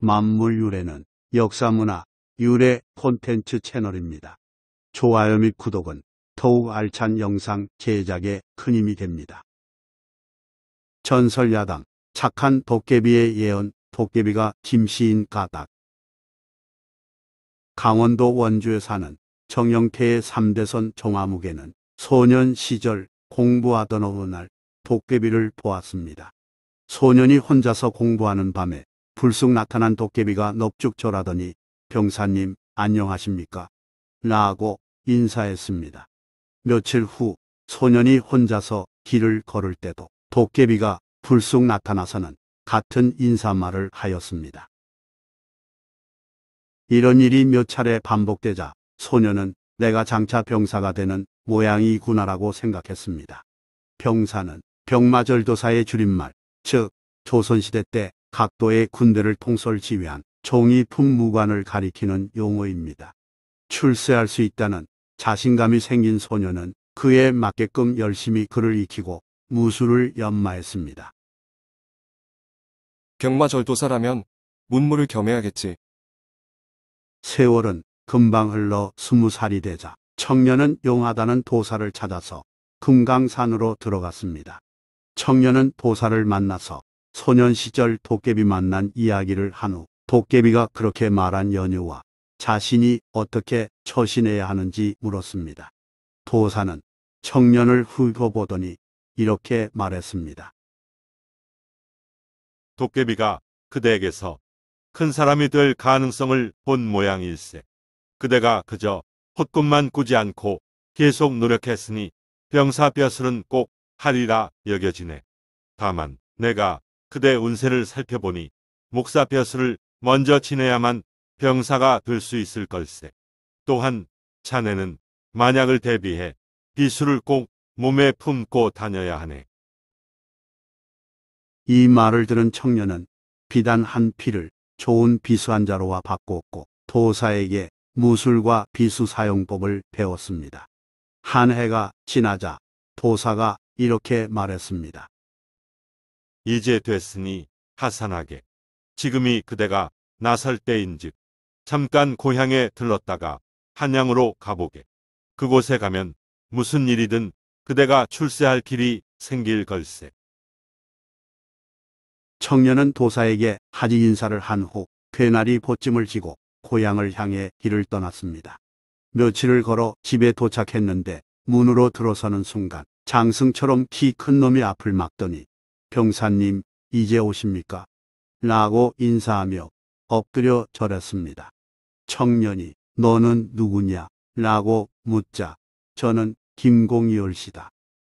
만물 유래는 역사문화 유래 콘텐츠 채널입니다. 좋아요 및 구독은 더욱 알찬 영상 제작에 큰 힘이 됩니다. 전설야당 착한 도깨비의 예언 도깨비가 김시인 가닥 강원도 원주에 사는 정영태의 3대선 종화무게는 소년 시절 공부하던 어느 날 도깨비를 보았습니다. 소년이 혼자서 공부하는 밤에 불쑥 나타난 도깨비가 넙죽절하더니 병사님 안녕하십니까? 라고 인사했습니다. 며칠 후 소년이 혼자서 길을 걸을 때도 도깨비가 불쑥 나타나서는 같은 인사말을 하였습니다. 이런 일이 몇 차례 반복되자 소년은 내가 장차 병사가 되는 모양이구나라고 생각했습니다. 병사는 병마절도사의 줄임말, 즉 조선시대 때 각도의 군대를 통솔 지휘한 종이품 무관을 가리키는 용어입니다. 출세할 수 있다는 자신감이 생긴 소녀는 그에 맞게끔 열심히 글을 익히고 무술을 연마했습니다. 경마절도사라면 문물을 겸해야겠지. 세월은 금방 흘러 스무 살이 되자 청년은 용하다는 도사를 찾아서 금강산으로 들어갔습니다. 청년은 도사를 만나서 소년 시절 도깨비 만난 이야기를 한 후 도깨비가 그렇게 말한 연유와 자신이 어떻게 처신해야 하는지 물었습니다. 도사는 청년을 훑어보더니 이렇게 말했습니다. 도깨비가 그대에게서 큰 사람이 될 가능성을 본 모양일세. 그대가 그저 헛꿈만 꾸지 않고 계속 노력했으니 병사벼슬은 꼭 하리라 여겨지네. 다만 내가 그대 운세를 살펴보니 목사 벼슬을 먼저 지내야만 병사가 될 수 있을 걸세. 또한 자네는 만약을 대비해 비수를 꼭 몸에 품고 다녀야 하네. 이 말을 들은 청년은 비단 한 피를 좋은 비수 한 자로와 바꾸었고 도사에게 무술과 비수 사용법을 배웠습니다. 한 해가 지나자 도사가 이렇게 말했습니다. 이제 됐으니 하산하게. 지금이 그대가 나설 때인즉 잠깐 고향에 들렀다가 한양으로 가보게. 그곳에 가면 무슨 일이든 그대가 출세할 길이 생길 걸세. 청년은 도사에게 하지 인사를 한 후괴나리 보찜을 지고 고향을 향해 길을 떠났습니다. 며칠을 걸어 집에 도착했는데 문으로 들어서는 순간 장승처럼 키 큰 놈이 앞을 막더니 병사님, 이제 오십니까? 라고 인사하며 엎드려 절했습니다. 청년이 너는 누구냐? 라고 묻자 저는 김공이올시다.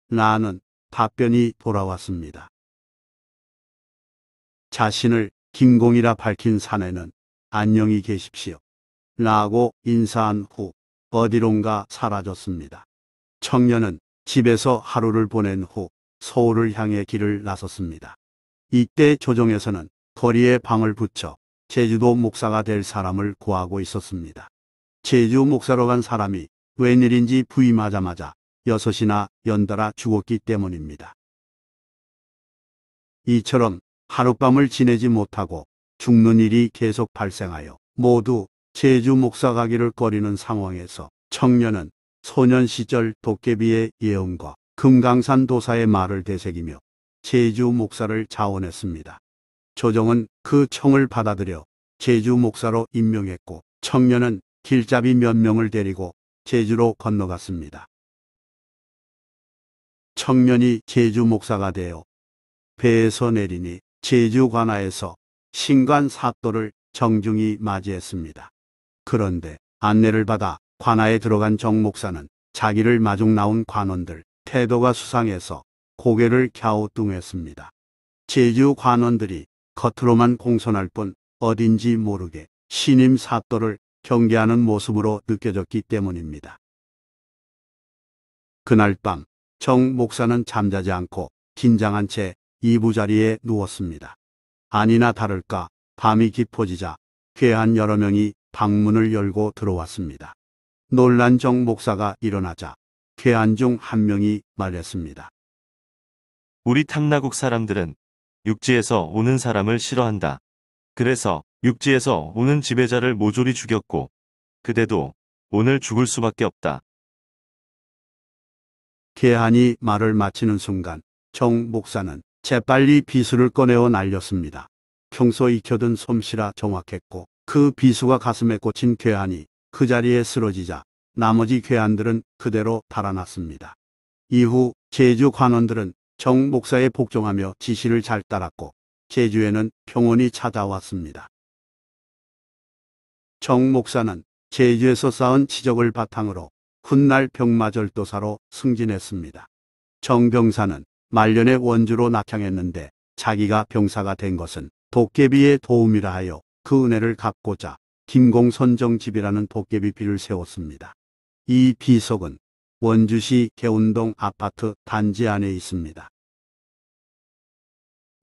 라는 답변이 돌아왔습니다. 자신을 김공이라 밝힌 사내는 안녕히 계십시오. 라고 인사한 후 어디론가 사라졌습니다. 청년은 집에서 하루를 보낸 후 서울을 향해 길을 나섰습니다. 이때 조정에서는 거리에 방을 붙여 제주도 목사가 될 사람을 구하고 있었습니다. 제주 목사로 간 사람이 웬일인지 부임하자마자 여섯이나 연달아 죽었기 때문입니다. 이처럼 하룻밤을 지내지 못하고 죽는 일이 계속 발생하여 모두 제주 목사 가기를 꺼리는 상황에서 청년은 소년 시절 도깨비의 예언과 금강산 도사의 말을 되새기며 제주 목사를 자원했습니다. 조정은 그 청을 받아들여 제주 목사로 임명했고 청년은 길잡이 몇 명을 데리고 제주로 건너갔습니다. 청년이 제주 목사가 되어 배에서 내리니 제주 관하에서 신관 사또를 정중히 맞이했습니다. 그런데 안내를 받아 관하에 들어간 정 목사는 자기를 마중 나온 관원들 태도가 수상해서 고개를 갸우뚱했습니다. 제주 관원들이 겉으로만 공손할 뿐 어딘지 모르게 신임 사또를 경계하는 모습으로 느껴졌기 때문입니다. 그날 밤, 정 목사는 잠자지 않고 긴장한 채 이부자리에 누웠습니다. 아니나 다를까 밤이 깊어지자 괴한 여러 명이 방문을 열고 들어왔습니다. 놀란 정 목사가 일어나자 괴한 중 한 명이 말했습니다. 우리 탕나국 사람들은 육지에서 오는 사람을 싫어한다. 그래서 육지에서 오는 지배자를 모조리 죽였고 그대도 오늘 죽을 수밖에 없다. 개한이 말을 마치는 순간 정 목사는 재빨리 비수를 꺼내어 날렸습니다. 평소 익혀둔 솜씨라 정확했고 그 비수가 가슴에 꽂힌 괴한이 그 자리에 쓰러지자 나머지 괴한들은 그대로 달아났습니다. 이후 제주 관원들은 정 목사에 복종하며 지시를 잘 따랐고 제주에는 평온이 찾아왔습니다. 정 목사는 제주에서 쌓은 지적을 바탕으로 훗날 병마절도사로 승진했습니다. 정 병사는 말년에 원주로 낙향했는데 자기가 병사가 된 것은 도깨비의 도움이라 하여 그 은혜를 갚고자 김공선정집이라는 도깨비비를 세웠습니다. 이 비석은 원주시 개운동 아파트 단지 안에 있습니다.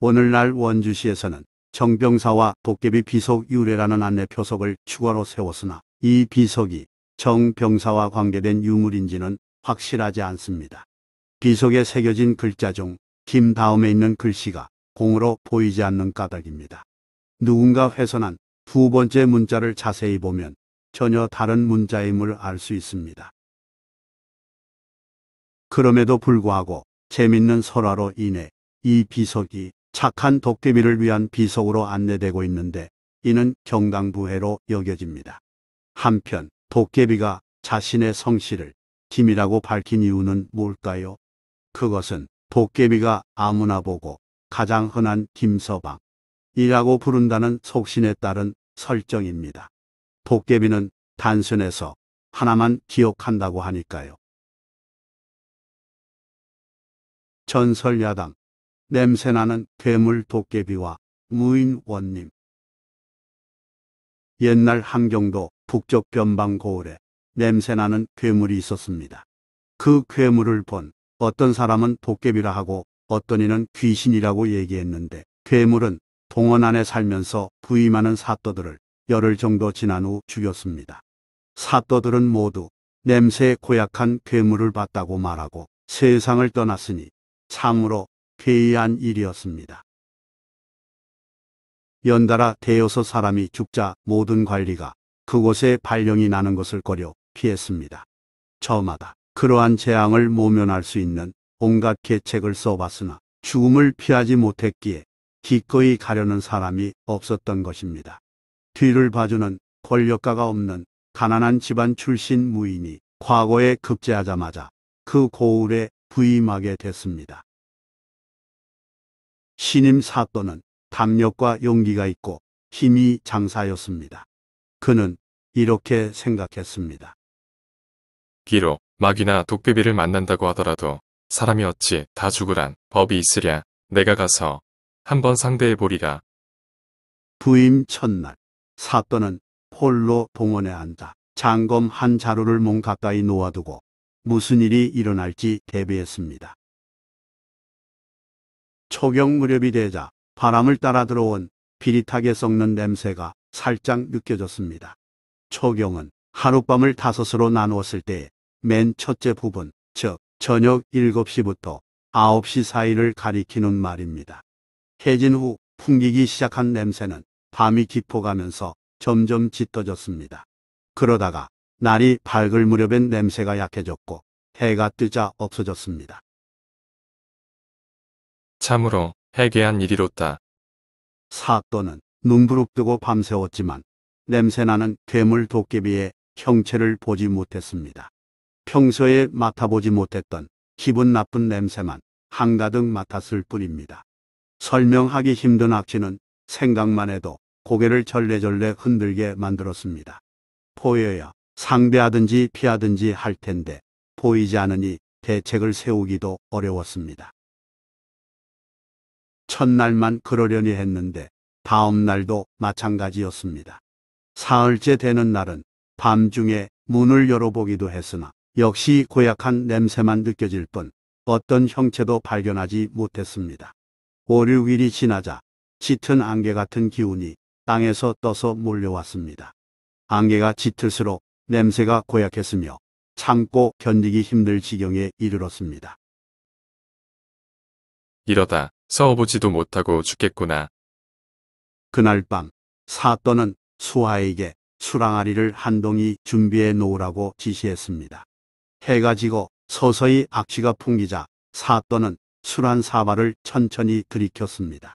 오늘날 원주시에서는 정병사와 도깨비 비석 유래라는 안내표석을 추가로 세웠으나 이 비석이 정병사와 관계된 유물인지는 확실하지 않습니다. 비석에 새겨진 글자 중 김 다음에 있는 글씨가 공으로 보이지 않는 까닭입니다. 누군가 훼손한 두 번째 문자를 자세히 보면 전혀 다른 문자임을 알 수 있습니다. 그럼에도 불구하고 재밌는 설화로 인해 이 비석이 착한 도깨비를 위한 비석으로 안내되고 있는데 이는 경강부회로 여겨집니다. 한편 도깨비가 자신의 성씨를 김이라고 밝힌 이유는 뭘까요? 그것은 도깨비가 아무나 보고 가장 흔한 김서방이라고 부른다는 속신에 따른 설정입니다. 도깨비는 단순해서 하나만 기억한다고 하니까요. 전설 야당 냄새나는 괴물 도깨비와 무인 원님 옛날 함경도 북쪽 변방 고을에 냄새나는 괴물이 있었습니다. 그 괴물을 본 어떤 사람은 도깨비라 하고 어떤 이는 귀신이라고 얘기했는데 괴물은 동원 안에 살면서 부임하는 사또들을 열흘 정도 지난 후 죽였습니다. 사또들은 모두 냄새에 고약한 괴물을 봤다고 말하고 세상을 떠났으니 참으로 괴이한 일이었습니다. 연달아 대여섯 사람이 죽자 모든 관리가 그곳에 발령이 나는 것을 꺼려 피했습니다. 저마다 그러한 재앙을 모면할 수 있는 온갖 계책을 써봤으나 죽음을 피하지 못했기에 기꺼이 가려는 사람이 없었던 것입니다. 뒤를 봐주는 권력가가 없는 가난한 집안 출신 무인이 과거에 급제하자마자 그 고을에 부임하게 됐습니다. 신임 사또는 담력과 용기가 있고 힘이 장사였습니다. 그는 이렇게 생각했습니다. 비록 마귀나 도깨비를 만난다고 하더라도 사람이 어찌 다 죽으란 법이 있으랴 내가 가서 한번 상대해 보리라. 부임 첫날 사또는 홀로 동원해 앉아 장검 한 자루를 몸 가까이 놓아두고 무슨 일이 일어날지 대비했습니다. 초경 무렵이 되자 바람을 따라 들어온 비릿하게 썩는 냄새가 살짝 느껴졌습니다. 초경은 하룻밤을 다섯으로 나누었을 때맨 첫째 부분, 즉 저녁 7시부터 9시 사이를 가리키는 말입니다. 해진 후 풍기기 시작한 냄새는 밤이 깊어가면서 점점 짙어졌습니다. 그러다가 날이 밝을 무렵엔 냄새가 약해졌고 해가 뜨자 없어졌습니다. 참으로 해괴한 일이로다. 사또는 눈부릅뜨고 밤새웠지만 냄새나는 괴물 도깨비의 형체를 보지 못했습니다. 평소에 맡아보지 못했던 기분 나쁜 냄새만 한가득 맡았을 뿐입니다. 설명하기 힘든 악취는 생각만 해도 고개를 절레절레 흔들게 만들었습니다. 보여야 상대하든지 피하든지 할 텐데 보이지 않으니 대책을 세우기도 어려웠습니다. 첫날만 그러려니 했는데 다음 날도 마찬가지였습니다. 사흘째 되는 날은 밤중에 문을 열어보기도 했으나 역시 고약한 냄새만 느껴질 뿐 어떤 형체도 발견하지 못했습니다. 5, 6일이 지나자 짙은 안개 같은 기운이 땅에서 떠서 몰려왔습니다. 안개가 짙을수록 냄새가 고약했으며 참고 견디기 힘들 지경에 이르렀습니다. 이러다 서보지도 못하고 죽겠구나. 그날 밤 사또는 수아에게 수랑아리를 한 동이 준비해 놓으라고 지시했습니다. 해가 지고 서서히 악취가 풍기자 사또는 술한 사발을 천천히 들이켰습니다.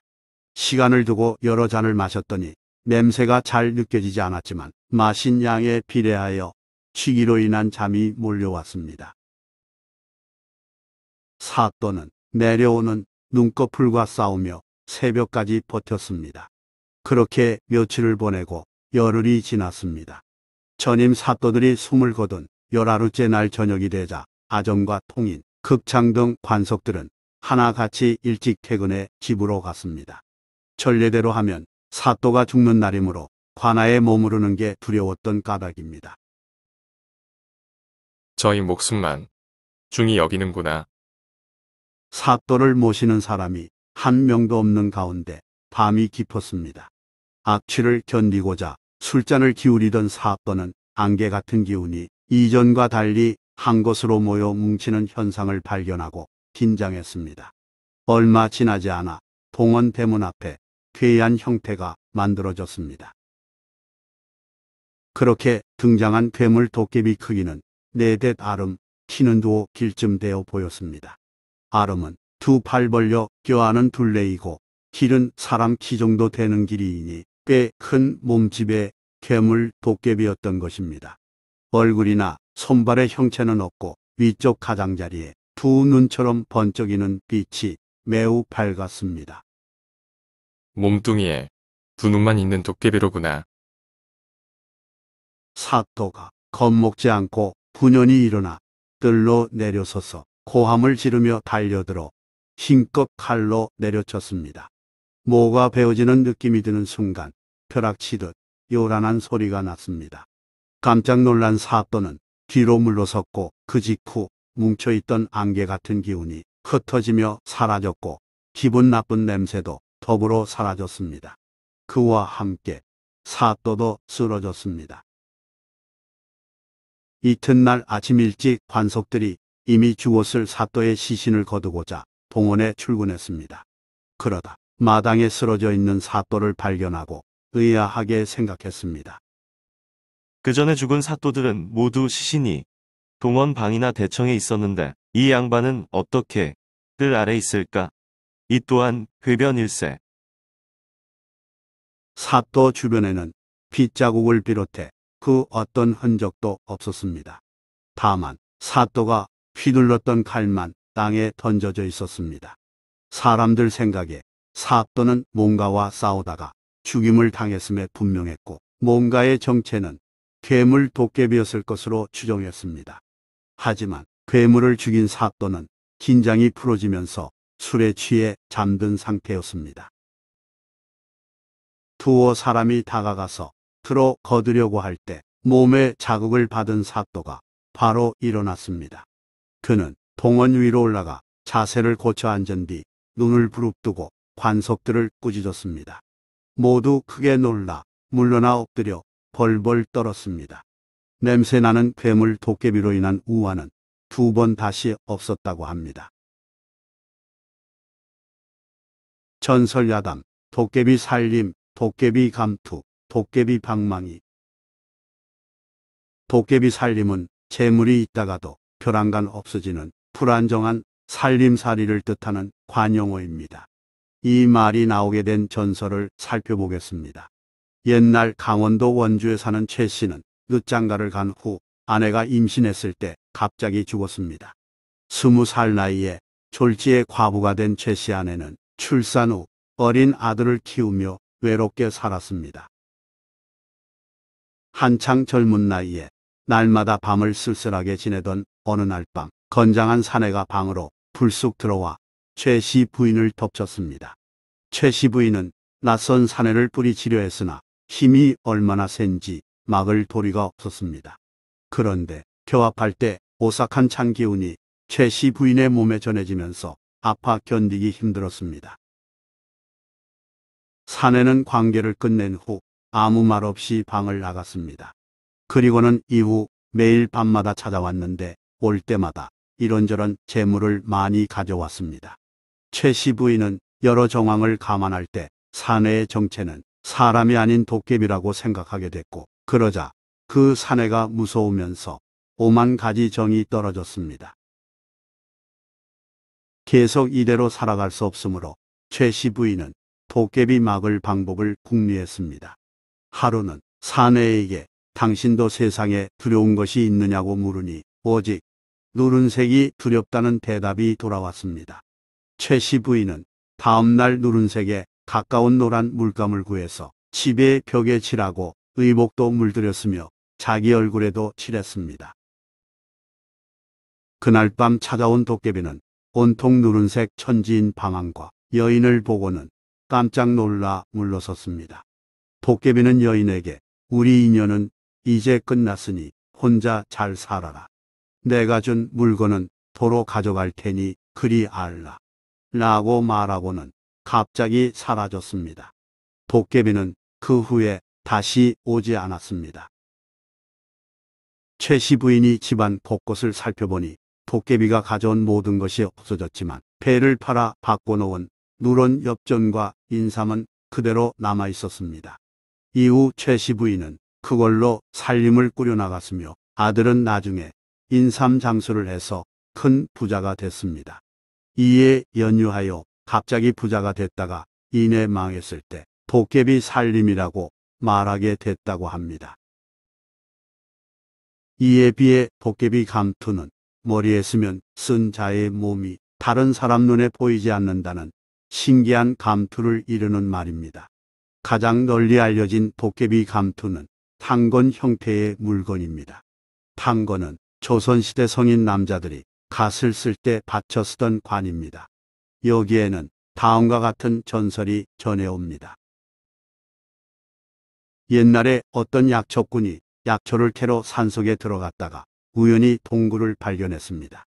시간을 두고 여러 잔을 마셨더니 냄새가 잘 느껴지지 않았지만 마신 양에 비례하여 취기로 인한 잠이 몰려왔습니다. 사또는 내려오는 눈꺼풀과 싸우며 새벽까지 버텼습니다. 그렇게 며칠을 보내고 열흘이 지났습니다. 전임 사또들이 숨을 거둔 열하루째 날 저녁이 되자 아점과 통인, 극창 등 관석들은 하나같이 일찍 퇴근해 집으로 갔습니다. 전례대로 하면 사또가 죽는 날이므로 관아에 머무르는 게 두려웠던 까닭입니다. 저희 목숨만 중히 여기는구나. 사또를 모시는 사람이 한 명도 없는 가운데 밤이 깊었습니다. 악취를 견디고자 술잔을 기울이던 사또는 안개 같은 기운이 이전과 달리 한 곳으로 모여 뭉치는 현상을 발견하고 긴장했습니다. 얼마 지나지 않아 동원 대문 앞에 괴이한 형태가 만들어졌습니다. 그렇게 등장한 괴물 도깨비 크기는 네댓 아름, 키는 두어 길쯤 되어 보였습니다. 아름은 두 팔 벌려 껴안은 둘레이고 길은 사람 키 정도 되는 길이니 꽤 큰 몸집의 괴물 도깨비였던 것입니다. 얼굴이나 손발의 형체는 없고 위쪽 가장자리에 두 눈처럼 번쩍이는 빛이 매우 밝았습니다. 몸뚱이에 두 눈만 있는 도깨비로구나. 사또가 겁먹지 않고 분연히 일어나 뜰로 내려서서 고함을 지르며 달려들어 힘껏 칼로 내려쳤습니다. 뭐가 베어지는 느낌이 드는 순간 벼락치듯 요란한 소리가 났습니다. 깜짝 놀란 사또는 뒤로 물러섰고 그 직후 뭉쳐있던 안개 같은 기운이 흩어지며 사라졌고 기분 나쁜 냄새도 덕으로 사라졌습니다. 그와 함께 사또도 쓰러졌습니다. 이튿날 아침 일찍 관석들이 이미 죽었을 사또의 시신을 거두고자 동원에 출근했습니다. 그러다 마당에 쓰러져 있는 사또를 발견하고 의아하게 생각했습니다. 그 전에 죽은 사또들은 모두 시신이 동원방이나 대청에 있었는데 이 양반은 어떻게 뜰 아래 있을까 이 또한 괴변일세 사또 주변에는 빗자국을 비롯해 그 어떤 흔적도 없었습니다. 다만 사또가 휘둘렀던 칼만 땅에 던져져 있었습니다. 사람들 생각에 사또는 뭔가와 싸우다가 죽임을 당했음에 분명했고 뭔가의 정체는 괴물 도깨비였을 것으로 추정했습니다. 하지만 괴물을 죽인 사또는 긴장이 풀어지면서 술에 취해 잠든 상태였습니다. 두어 사람이 다가가서 들어 거두려고 할 때 몸에 자극을 받은 사또가 바로 일어났습니다. 그는 동원 위로 올라가 자세를 고쳐 앉은 뒤 눈을 부릅뜨고 관석들을 꾸짖었습니다. 모두 크게 놀라 물러나 엎드려 벌벌 떨었습니다. 냄새나는 괴물 도깨비로 인한 우환은 두 번 다시 없었다고 합니다. 전설야담, 도깨비 살림, 도깨비 감투, 도깨비 방망이. 도깨비 살림은 재물이 있다가도 벼랑간 없어지는 불안정한 살림살이를 뜻하는 관용어입니다. 이 말이 나오게 된 전설을 살펴보겠습니다. 옛날 강원도 원주에 사는 최 씨는 늦장가를 간 후 아내가 임신했을 때 갑자기 죽었습니다. 스무 살 나이에 졸지에 과부가 된최씨 아내는 출산 후 어린 아들을 키우며 외롭게 살았습니다. 한창 젊은 나이에 날마다 밤을 쓸쓸하게 지내던 어느 날 밤 건장한 사내가 방으로 불쑥 들어와 최씨 부인을 덮쳤습니다. 최씨 부인은 낯선 사내를 뿌리치려 했으나 힘이 얼마나 센지 막을 도리가 없었습니다. 그런데 교합할 때 오싹한 찬기운이 최씨 부인의 몸에 전해지면서 아파 견디기 힘들었습니다. 사내는 관계를 끝낸 후 아무 말 없이 방을 나갔습니다. 그리고는 이후 매일 밤마다 찾아왔는데 올 때마다 이런저런 재물을 많이 가져왔습니다. 최 씨 부인은 여러 정황을 감안할 때 사내의 정체는 사람이 아닌 도깨비라고 생각하게 됐고 그러자 그 사내가 무서우면서 오만 가지 정이 떨어졌습니다. 계속 이대로 살아갈 수 없으므로 최씨 부인은 도깨비 막을 방법을 궁리했습니다. 하루는 사내에게 당신도 세상에 두려운 것이 있느냐고 물으니 오직 누른색이 두렵다는 대답이 돌아왔습니다. 최씨 부인은 다음날 누른색에 가까운 노란 물감을 구해서 집의 벽에 칠하고 의복도 물들였으며 자기 얼굴에도 칠했습니다. 그날 밤 찾아온 도깨비는 온통 누른색 천지인 방안과 여인을 보고는 깜짝 놀라 물러섰습니다. 도깨비는 여인에게 우리 인연은 이제 끝났으니 혼자 잘 살아라. 내가 준 물건은 도로 가져갈 테니 그리 알라. 라고 말하고는 갑자기 사라졌습니다. 도깨비는 그 후에 다시 오지 않았습니다. 최 씨 부인이 집안 곳곳을 살펴보니 도깨비가 가져온 모든 것이 없어졌지만 배를 팔아 바꿔놓은 누런 엽전과 인삼은 그대로 남아있었습니다. 이후 최씨 부인은 그걸로 살림을 꾸려나갔으며 아들은 나중에 인삼 장수를 해서 큰 부자가 됐습니다. 이에 연유하여 갑자기 부자가 됐다가 이내 망했을 때 도깨비 살림이라고 말하게 됐다고 합니다. 이에 비해 도깨비 감투는 머리에 쓰면 쓴 자의 몸이 다른 사람 눈에 보이지 않는다는 신기한 감투를 이루는 말입니다. 가장 널리 알려진 도깨비 감투는 탄건 형태의 물건입니다. 탄건은 조선시대 성인 남자들이 갓을 쓸 때 받쳐 쓰던 관입니다. 여기에는 다음과 같은 전설이 전해옵니다. 옛날에 어떤 약초꾼이 약초를 캐러 산속에 들어갔다가 우연히 동굴을 발견했습니다.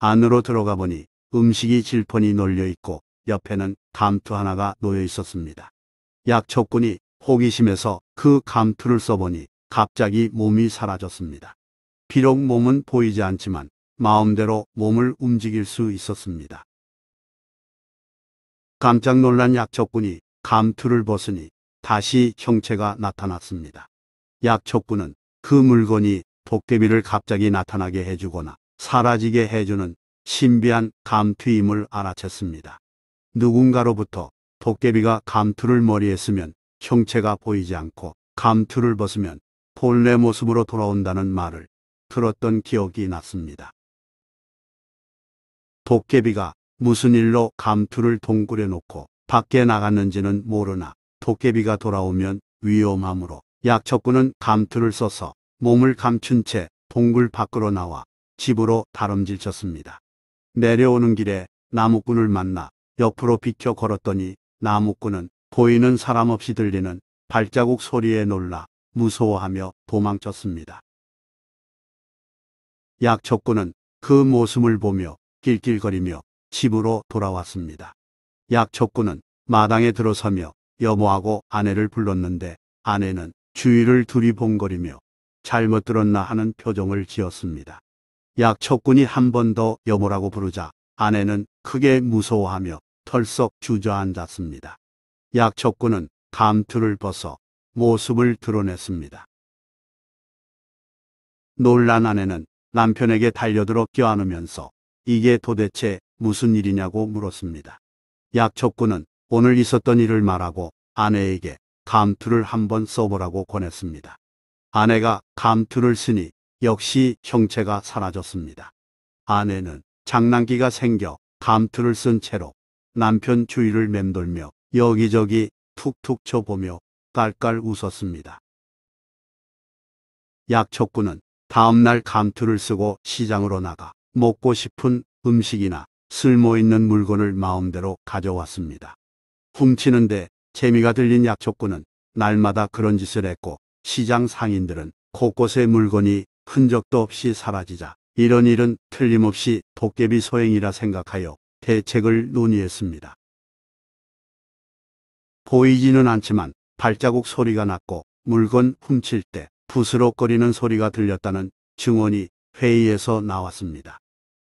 안으로 들어가 보니 음식이 질펀이 놀려 있고 옆에는 감투 하나가 놓여 있었습니다. 약초꾼이 호기심에서 그 감투를 써보니 갑자기 몸이 사라졌습니다. 비록 몸은 보이지 않지만 마음대로 몸을 움직일 수 있었습니다. 깜짝 놀란 약초꾼이 감투를 벗으니 다시 형체가 나타났습니다. 약초꾼은 그 물건이 도깨비를 갑자기 나타나게 해주거나 사라지게 해주는 신비한 감투임을 알아챘습니다. 누군가로부터 도깨비가 감투를 머리에 쓰면 형체가 보이지 않고 감투를 벗으면 본래 모습으로 돌아온다는 말을 들었던 기억이 났습니다. 도깨비가 무슨 일로 감투를 동그에 놓고 밖에 나갔는지는 모르나 도깨비가 돌아오면 위험하므로 약척군은 감투를 써서 몸을 감춘 채 동굴 밖으로 나와 집으로 다름질쳤습니다. 내려오는 길에 나무꾼을 만나 옆으로 비켜 걸었더니 나무꾼은 보이는 사람 없이 들리는 발자국 소리에 놀라 무서워하며 도망쳤습니다. 약초꾼은 그 모습을 보며 낄낄거리며 집으로 돌아왔습니다. 약초꾼은 마당에 들어서며 여보하고 아내를 불렀는데 아내는 주위를 두리번거리며 잘못 들었나 하는 표정을 지었습니다. 약초꾼이한 번 더 여보라고 부르자 아내는 크게 무서워하며 털썩 주저앉았습니다. 약초꾼은 감투를 벗어 모습을 드러냈습니다. 놀란 아내는 남편에게 달려들어 껴안으면서 이게 도대체 무슨 일이냐고 물었습니다. 약초꾼은 오늘 있었던 일을 말하고 아내에게 감투를 한 번 써보라고 권했습니다. 아내가 감투를 쓰니 역시 형체가 사라졌습니다. 아내는 장난기가 생겨 감투를 쓴 채로 남편 주위를 맴돌며 여기저기 툭툭 쳐보며 깔깔 웃었습니다. 약초꾼은 다음날 감투를 쓰고 시장으로 나가 먹고 싶은 음식이나 쓸모있는 물건을 마음대로 가져왔습니다. 훔치는데 재미가 들린 약초꾼은 날마다 그런 짓을 했고 시장 상인들은 곳곳에 물건이 흔적도 없이 사라지자 이런 일은 틀림없이 도깨비 소행이라 생각하여 대책을 논의했습니다. 보이지는 않지만 발자국 소리가 났고 물건 훔칠 때 부스럭거리는 소리가 들렸다는 증언이 회의에서 나왔습니다.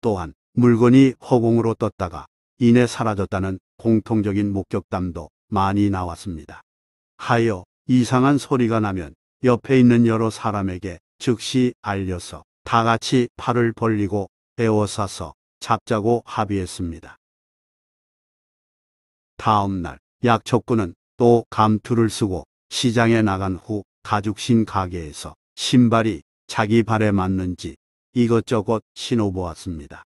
또한 물건이 허공으로 떴다가 이내 사라졌다는 공통적인 목격담도 많이 나왔습니다. 하여 이상한 소리가 나면 옆에 있는 여러 사람에게 즉시 알려서 다 같이 팔을 벌리고 에워싸서 잡자고 합의했습니다. 다음 날약초꾼은또 감투를 쓰고 시장에 나간 후 가죽신 가게에서 신발이 자기 발에 맞는지 이것저것 신어보았습니다.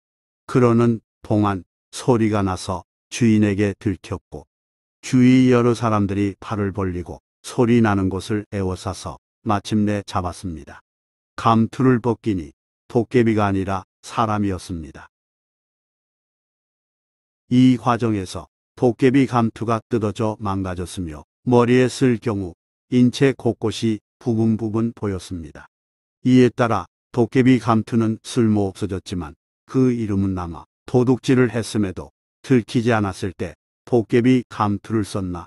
그러는 동안 소리가 나서 주인에게 들켰고 주위 여러 사람들이 팔을 벌리고 소리 나는 곳을 애워싸서 마침내 잡았습니다. 감투를 벗기니 도깨비가 아니라 사람이었습니다. 이 과정에서 도깨비 감투가 뜯어져 망가졌으며 머리에 쓸 경우 인체 곳곳이 부분 부분 보였습니다. 이에 따라 도깨비 감투는 쓸모 없어졌지만 그 이름은 남아 도둑질을 했음에도 들키지 않았을 때 도깨비 감투를 썼나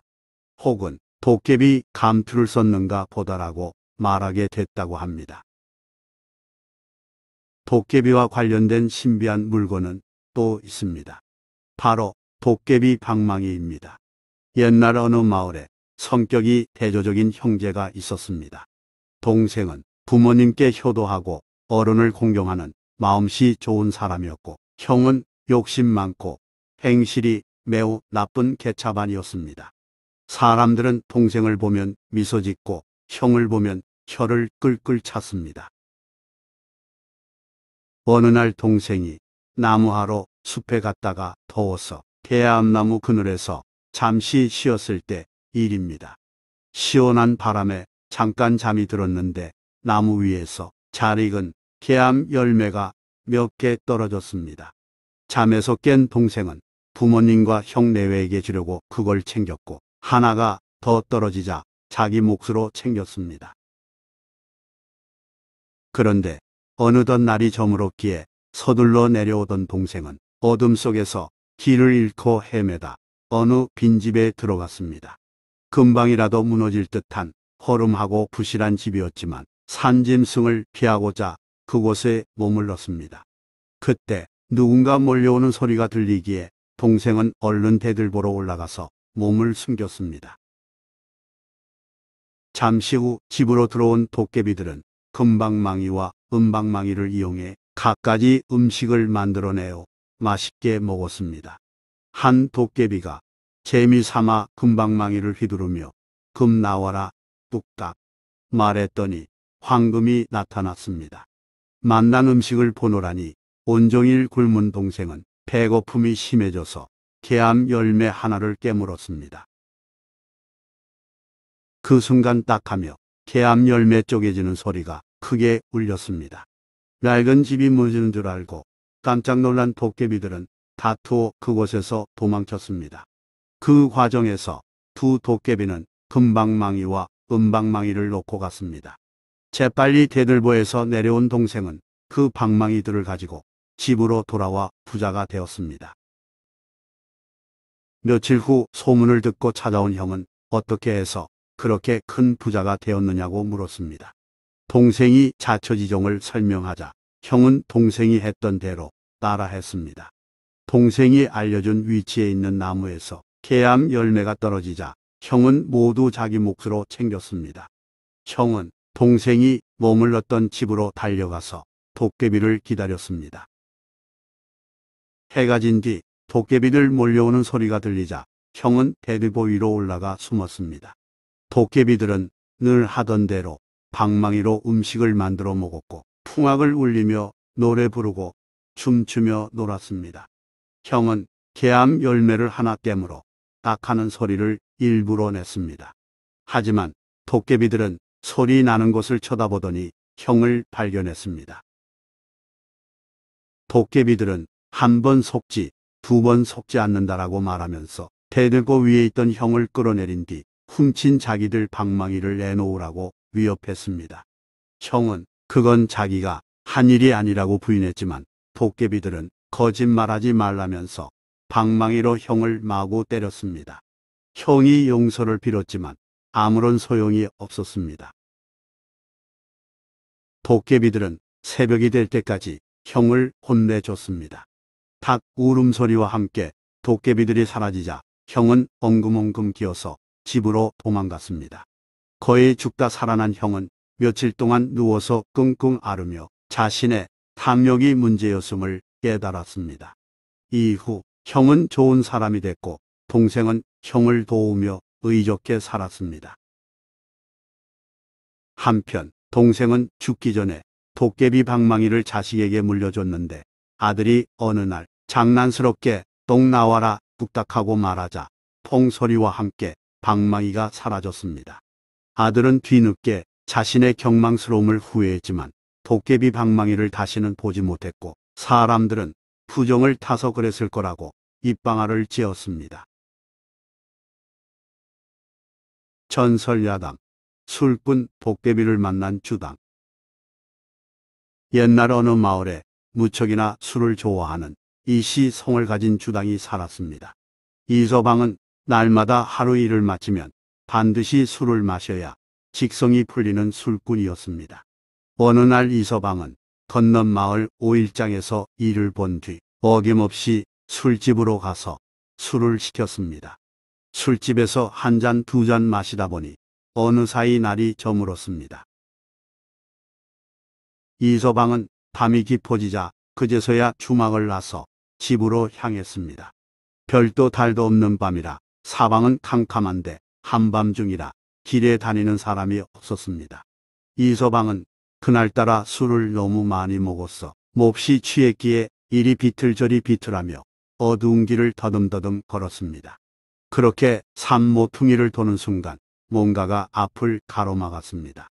혹은 도깨비 감투를 썼는가 보다라고 말하게 됐다고 합니다. 도깨비와 관련된 신비한 물건은 또 있습니다. 바로 도깨비 방망이입니다. 옛날 어느 마을에 성격이 대조적인 형제가 있었습니다. 동생은 부모님께 효도하고 어른을 공경하는 마음씨 좋은 사람이었고 형은 욕심 많고 행실이 매우 나쁜 개차반이었습니다. 사람들은 동생을 보면 미소 짓고 형을 보면 혀를 끌끌 찼습니다. 어느 날 동생이 나무하러 숲에 갔다가 더워서 대암나무 그늘에서 잠시 쉬었을 때 일입니다. 시원한 바람에 잠깐 잠이 들었는데 나무 위에서 잘 익은 개암 열매가 몇 개 떨어졌습니다. 잠에서 깬 동생은 부모님과 형내외에게 주려고 그걸 챙겼고 하나가 더 떨어지자 자기 몫으로 챙겼습니다. 그런데 어느덧 날이 저물었기에 서둘러 내려오던 동생은 어둠 속에서 길을 잃고 헤매다 어느 빈집에 들어갔습니다. 금방이라도 무너질 듯한 허름하고 부실한 집이었지만 산짐승을 피하고자 그곳에 머물렀습니다. 그때 누군가 몰려오는 소리가 들리기에 동생은 얼른 대들보러 올라가서 몸을 숨겼습니다. 잠시 후 집으로 들어온 도깨비들은 금방망이와 은방망이를 이용해 갖가지 음식을 만들어내어 맛있게 먹었습니다. 한 도깨비가 재미삼아 금방망이를 휘두르며 금 나와라 뚝딱 말했더니 황금이 나타났습니다. 만난 음식을 보노라니 온종일 굶은 동생은 배고픔이 심해져서 개암 열매 하나를 깨물었습니다. 그 순간 딱 하며 개암 열매 쪼개지는 소리가 크게 울렸습니다. 낡은 집이 무너지는 줄 알고 깜짝 놀란 도깨비들은 다투어 그곳에서 도망쳤습니다. 그 과정에서 두 도깨비는 금방망이와 은방망이를 놓고 갔습니다. 재빨리 대들보에서 내려온 동생은 그 방망이들을 가지고 집으로 돌아와 부자가 되었습니다. 며칠 후 소문을 듣고 찾아온 형은 어떻게 해서 그렇게 큰 부자가 되었느냐고 물었습니다. 동생이 자처지종을 설명하자 형은 동생이 했던 대로 따라 했습니다. 동생이 알려준 위치에 있는 나무에서 개암 열매가 떨어지자 형은 모두 자기 몫으로 챙겼습니다. 형은 동생이 머물렀던 집으로 달려가서 도깨비를 기다렸습니다. 해가 진뒤 도깨비들 몰려오는 소리가 들리자 형은 대리보 위로 올라가 숨었습니다. 도깨비들은 늘 하던 대로 방망이로 음식을 만들어 먹었고 풍악을 울리며 노래 부르고 춤추며 놀았습니다. 형은 개암 열매를 하나 깨물어 딱 하는 소리를 일부러 냈습니다. 하지만 도깨비들은 소리 나는 곳을 쳐다보더니 형을 발견했습니다. 도깨비들은 한번 속지 두번 속지 않는다라고 말하면서 대들고 위에 있던 형을 끌어내린 뒤 훔친 자기들 방망이를 내놓으라고 위협했습니다. 형은 그건 자기가 한 일이 아니라고 부인했지만 도깨비들은 거짓말하지 말라면서 방망이로 형을 마구 때렸습니다. 형이 용서를 빌었지만 아무런 소용이 없었습니다. 도깨비들은 새벽이 될 때까지 형을 혼내줬습니다. 탁 울음소리와 함께 도깨비들이 사라지자 형은 엉금엉금 기어서 집으로 도망갔습니다. 거의 죽다 살아난 형은 며칠 동안 누워서 끙끙 앓으며 자신의 탐욕이 문제였음을 깨달았습니다. 이후 형은 좋은 사람이 됐고 동생은 형을 도우며 의적게 살았습니다. 한편 동생은 죽기 전에 도깨비 방망이를 자식에게 물려줬는데 아들이 어느 날 장난스럽게 똥 나와라 뚝딱하고 말하자 퐁소리와 함께 방망이가 사라졌습니다. 아들은 뒤늦게 자신의 경망스러움을 후회했지만 도깨비 방망이를 다시는 보지 못했고 사람들은 부정을 타서 그랬을 거라고 입방아를 지었습니다. 전설야당 술꾼 도깨비를 만난 주당 옛날 어느 마을에 무척이나 술을 좋아하는 이시 성을 가진 주당이 살았습니다. 이서방은 날마다 하루 일을 마치면 반드시 술을 마셔야 직성이 풀리는 술꾼이었습니다. 어느 날 이서방은 건넌 마을 오일장에서 일을 본 뒤 어김없이 술집으로 가서 술을 시켰습니다. 술집에서 한 잔 두 잔 마시다 보니 어느 사이 날이 저물었습니다. 이서방은 밤이 깊어지자 그제서야 주막을 나서 집으로 향했습니다. 별도 달도 없는 밤이라 사방은 캄캄한데 한밤중이라 길에 다니는 사람이 없었습니다. 이서방은 그날따라 술을 너무 많이 먹었어 몹시 취했기에 이리 비틀저리 비틀하며 어두운 길을 더듬더듬 걸었습니다. 그렇게 산모퉁이를 도는 순간 뭔가가 앞을 가로막았습니다.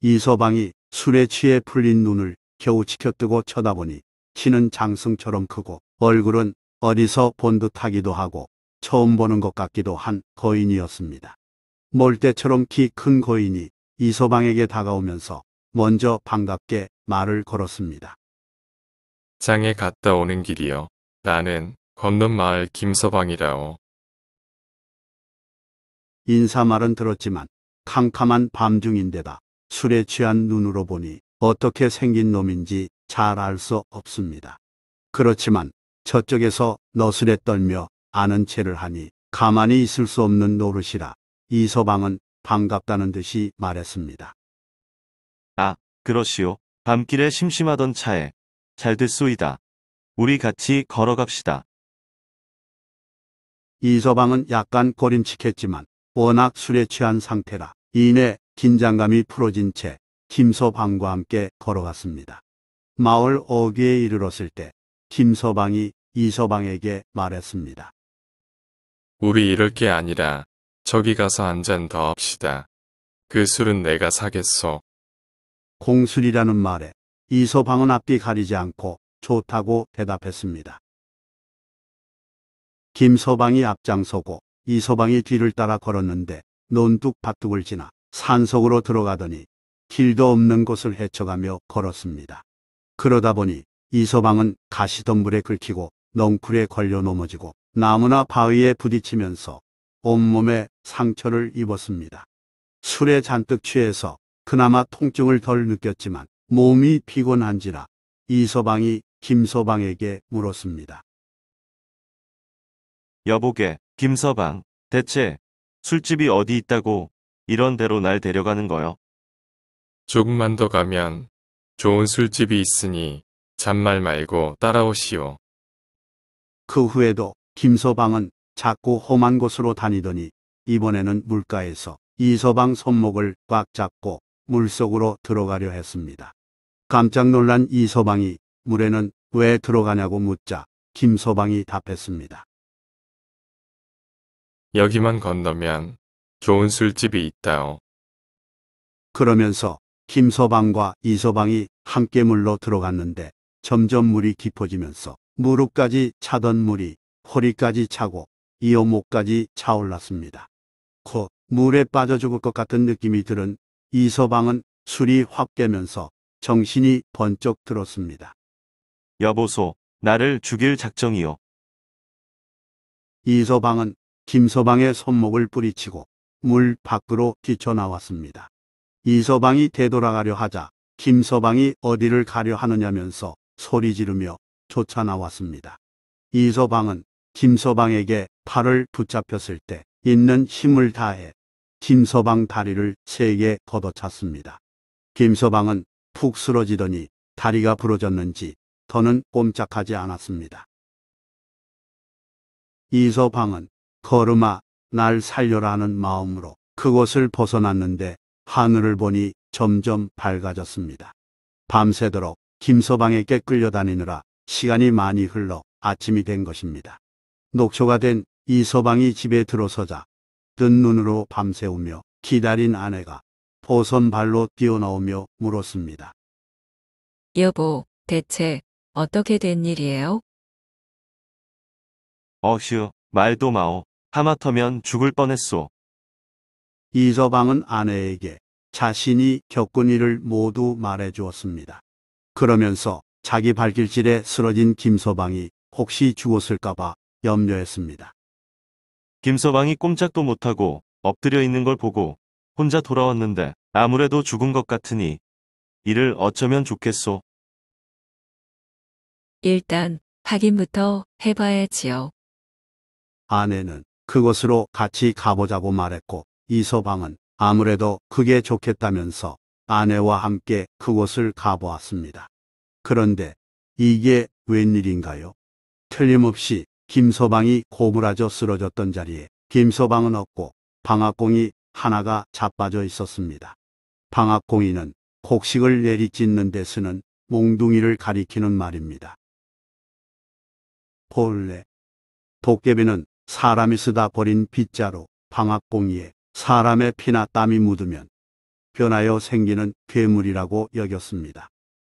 이서방이 술에 취해 풀린 눈을 겨우 치켜뜨고 쳐다보니 키는 장승처럼 크고 얼굴은 어디서 본 듯하기도 하고 처음 보는 것 같기도 한 거인이었습니다. 몰대처럼 키 큰 거인이 이소방에게 다가오면서 먼저 반갑게 말을 걸었습니다. 장에 갔다 오는 길이요. 나는 건넌 마을 김서방이라오. 인사말은 들었지만 캄캄한 밤중인데다 술에 취한 눈으로 보니 어떻게 생긴 놈인지 잘알수 없습니다. 그렇지만 저쪽에서 너스레 떨며 아는 채를 하니 가만히 있을 수 없는 노릇이라 이 서방은 반갑다는 듯이 말했습니다. 아, 그러시오. 밤길에 심심하던 차에 잘 됐소이다. 우리 같이 걸어갑시다. 이 서방은 약간 꺼림칙했지만 워낙 술에 취한 상태라 이내 긴장감이 풀어진 채 김서방과 함께 걸어갔습니다. 마을 어귀에 이르렀을 때 김서방이 이서방에게 말했습니다. 우리 이럴 게 아니라 저기 가서 한 잔 더 합시다. 그 술은 내가 사겠소. 공술이라는 말에 이서방은 앞뒤 가리지 않고 좋다고 대답했습니다. 김서방이 앞장서고 이서방이 뒤를 따라 걸었는데 논둑밭둑을 지나 산속으로 들어가더니 길도 없는 곳을 헤쳐가며 걸었습니다. 그러다 보니 이서방은 가시덤불에 긁히고 넝쿨에 걸려 넘어지고 나무나 바위에 부딪히면서 온몸에 상처를 입었습니다. 술에 잔뜩 취해서 그나마 통증을 덜 느꼈지만 몸이 피곤한지라 이서방이 김서방에게 물었습니다. 여보게, 김서방, 대체 술집이 어디 있다고 이런 대로 날 데려가는 거요? 조금만 더 가면 좋은 술집이 있으니 잔말 말고 따라오시오. 그 후에도 김서방은 자꾸 험한 곳으로 다니더니 이번에는 물가에서 이서방 손목을 꽉 잡고 물속으로 들어가려 했습니다. 깜짝 놀란 이서방이 물에는 왜 들어가냐고 묻자 김서방이 답했습니다. 여기만 건너면 좋은 술집이 있다오. 그러면서 김서방과 이서방이 함께 물로 들어갔는데 점점 물이 깊어지면서 무릎까지 차던 물이 허리까지 차고 이어목까지 차올랐습니다. 곧 물에 빠져 죽을 것 같은 느낌이 들은 이서방은 술이 확 깨면서 정신이 번쩍 들었습니다. 여보소, 나를 죽일 작정이요. 이서방은 김서방의 손목을 뿌리치고 물 밖으로 뛰쳐나왔습니다. 이서방이 되돌아가려 하자 김서방이 어디를 가려 하느냐면서 소리 지르며 쫓아나왔습니다. 이서방은 김서방에게 팔을 붙잡혔을 때 있는 힘을 다해 김서방 다리를 세게 걷어찼습니다. 김서방은 푹 쓰러지더니 다리가 부러졌는지 더는 꼼짝하지 않았습니다. 이서방은 걸음아 날 살려라는 마음으로 그곳을 벗어났는데 하늘을 보니 점점 밝아졌습니다. 밤새도록 김서방에 꿰끌려 다니느라 시간이 많이 흘러 아침이 된 것입니다. 녹초가 된 이서방이 집에 들어서자 뜬 눈으로 밤새우며 기다린 아내가 포선 발로 뛰어나오며 물었습니다. 여보, 대체 어떻게 된 일이에요? 어휴, 말도 마오. 하마터면 죽을 뻔했소. 이서방은 아내에게 자신이 겪은 일을 모두 말해 주었습니다. 그러면서 자기 발길질에 쓰러진 김서방이 혹시 죽었을까봐 염려했습니다. 김서방이 꼼짝도 못하고 엎드려 있는 걸 보고 혼자 돌아왔는데 아무래도 죽은 것 같으니 이를 어쩌면 좋겠소. 일단 확인부터 해봐야지요. 아내는 그것으로 같이 가보자고 말했고 이 서방은 아무래도 그게 좋겠다면서 아내와 함께 그곳을 가보았습니다. 그런데 이게 웬일인가요? 틀림없이 김서방이 고무라져 쓰러졌던 자리에 김서방은 없고 방앗공이 하나가 자빠져 있었습니다. 방앗공이는 곡식을 내리찢는 데 쓰는 몽둥이를 가리키는 말입니다. 본래 도깨비는 사람이 쓰다 버린 빗자루 방앗공이에 사람의 피나 땀이 묻으면 변하여 생기는 괴물이라고 여겼습니다.